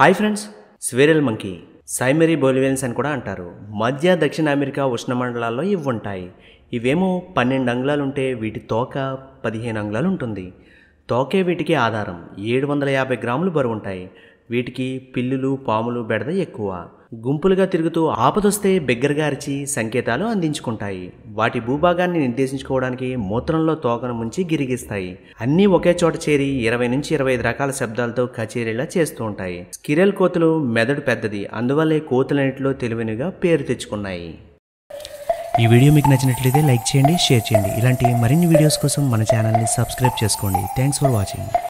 hi friends squirrel monkey సైమెరీ Bolivians అని కూడా అంటారు మధ్య దక్షిణ అమెరికా ఉష్ణమండలాల్లో ఇవి ఉంటాయి ఇవేమో పన్నెండు అంగ్లాలు ఉంటే వీటి తోక పదిహేను అంగుళాలు ఉంటుంది తోకే వీటికి ఆధారం ఏడు వందల యాభై గ్రాములు బరువు ఉంటాయి వీటికి పిల్లులు పాములు బెడద ఎక్కువ గుంపులుగా తిరుగుతూ ఆపదొస్తే బిగ్గరగా అరిచి సంకేతాలు అందించుకుంటాయి వాటి భూభాగాన్ని నిర్దేశించుకోవడానికి మూత్రంలో తోకను ముంచి గిరిగిస్తాయి అన్నీ ఒకే చోట చేరి ఇరవై నుంచి ఇరవై ఐదు రకాల శబ్దాలతో కచేరీలా చేస్తూ ఉంటాయి స్కిరెల్ కోతులు మెదడు పెద్దది అందువల్లే కోతులన్నింటిలో తెలివినిగా పేరు తెచ్చుకున్నాయి ఈ వీడియో మీకు నచ్చినట్లయితే లైక్ చేయండి షేర్ చేయండి ఇలాంటి మరిన్ని వీడియోస్ కోసం మన ఛానల్ని సబ్స్క్రైబ్ చేసుకోండి థ్యాంక్స్ ఫర్ వాచింగ్